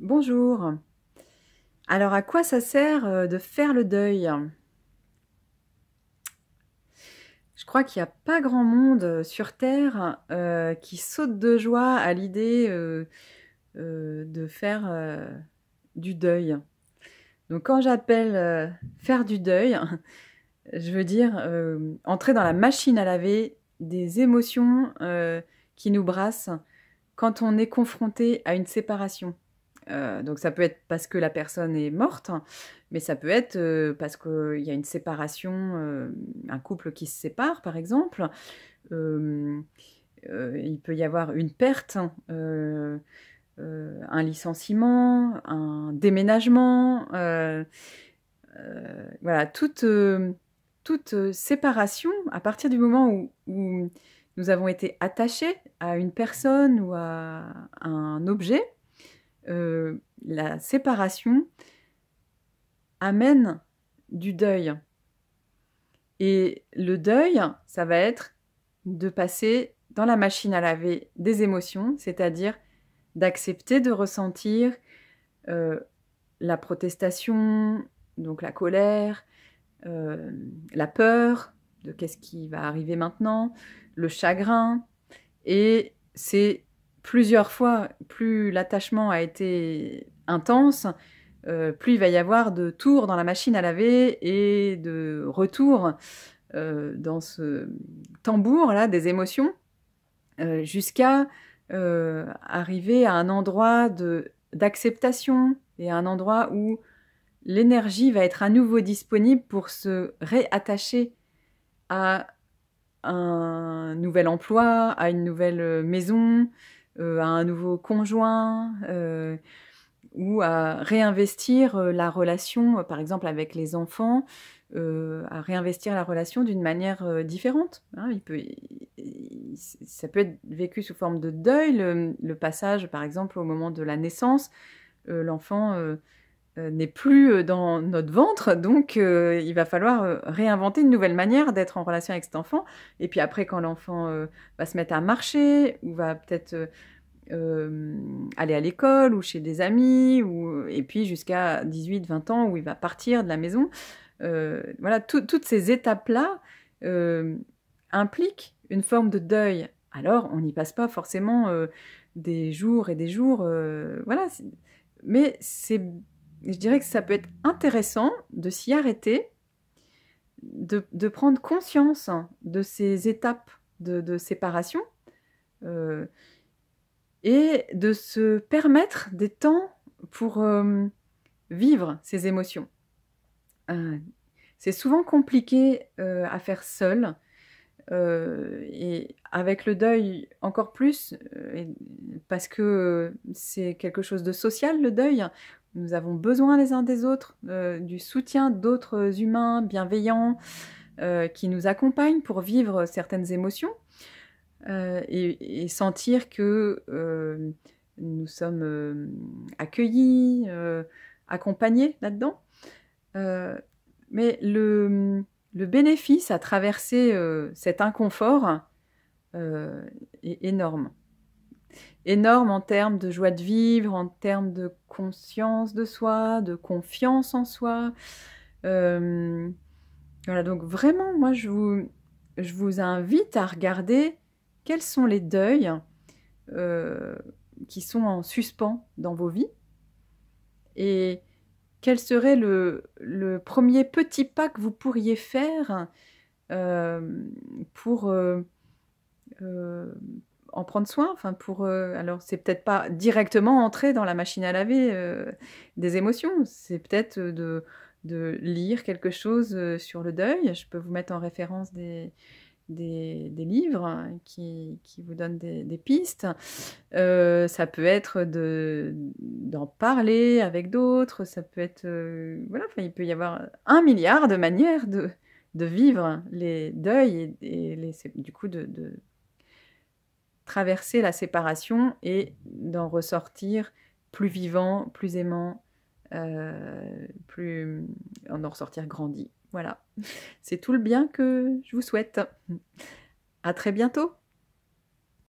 Bonjour. Alors à quoi ça sert euh, de faire le deuil Je crois qu'il n'y a pas grand monde euh, sur Terre euh, qui saute de joie à l'idée de faire du deuil. Donc quand j'appelle faire du deuil, je veux dire entrer dans la machine à laver des émotions qui nous brassent quand on est confronté à une séparation. Euh, donc ça peut être parce que la personne est morte, mais ça peut être euh, parce qu'il euh, y a une séparation, un couple qui se sépare par exemple. il peut y avoir une perte, un licenciement, un déménagement. voilà, toute, séparation, à partir du moment où nous avons été attachés à une personne ou à un objet, euh, la séparation amène du deuil. Et le deuil, ça va être de passer dans la machine à laver des émotions, c'est-à-dire d'accepter de ressentir euh, la protestation, donc la colère, euh, la peur de qu'est-ce qui va arriver maintenant, le chagrin. Et c'est plusieurs fois, plus l'attachement a été intense, euh, plus il va y avoir de tours dans la machine à laver et de retours euh, dans ce tambour-là des émotions, euh, jusqu'à arriver à un endroit d'acceptation et à un endroit où l'énergie va être à nouveau disponible pour se réattacher à un nouvel emploi, à une nouvelle maison, euh, à un nouveau conjoint euh, ou à réinvestir euh, la relation, par exemple avec les enfants, à réinvestir la relation d'une manière différente. Hein. il peut, ça peut être vécu sous forme de deuil, le, passage par exemple au moment de la naissance, l'enfant euh, n'est plus euh, dans notre ventre, donc euh, il va falloir réinventer une nouvelle manière d'être en relation avec cet enfant. Et puis après, quand l'enfant va se mettre à marcher, ou va peut-être aller à l'école, ou chez des amis, et puis jusqu'à 18-20 ans, où il va partir de la maison, voilà, toutes ces étapes-là impliquent une forme de deuil. Alors, on n'y passe pas forcément des jours et des jours, voilà, mais c'est je dirais que ça peut être intéressant de s'y arrêter, de, prendre conscience de ces étapes de, séparation euh, et de se permettre des temps pour euh, vivre ces émotions. Euh, c'est souvent compliqué à faire seul. et avec le deuil encore plus, parce que c'est quelque chose de social le deuil, nous avons besoin les uns des autres, euh, du soutien d'autres humains bienveillants euh, qui nous accompagnent pour vivre certaines émotions euh, et, sentir que nous sommes accueillis, accompagnés là-dedans. mais le, bénéfice à traverser cet inconfort est énorme énorme en termes de joie de vivre, en termes de conscience de soi, de confiance en soi. Euh, voilà, donc vraiment, moi, je vous, je vous invite à regarder quels sont les deuils euh, qui sont en suspens dans vos vies et quel serait le, premier petit pas que vous pourriez faire euh, pour, en prendre soin. Enfin, pour euh, alors, c'est peut-être pas directement entrer dans la machine à laver euh, des émotions. C'est peut-être euh, de, lire quelque chose sur le deuil. Je peux vous mettre en référence des, des, livres qui, vous donnent des, pistes. ça peut être de d'en parler avec d'autres. Ça peut être. voilà, il peut y avoir un milliard de manières de, de vivre les deuils et, les, du coup de traverser la séparation et d'en ressortir plus vivant, plus aimant, euh, plus en en ressortir grandi. Voilà, c'est tout le bien que je vous souhaite. À très bientôt.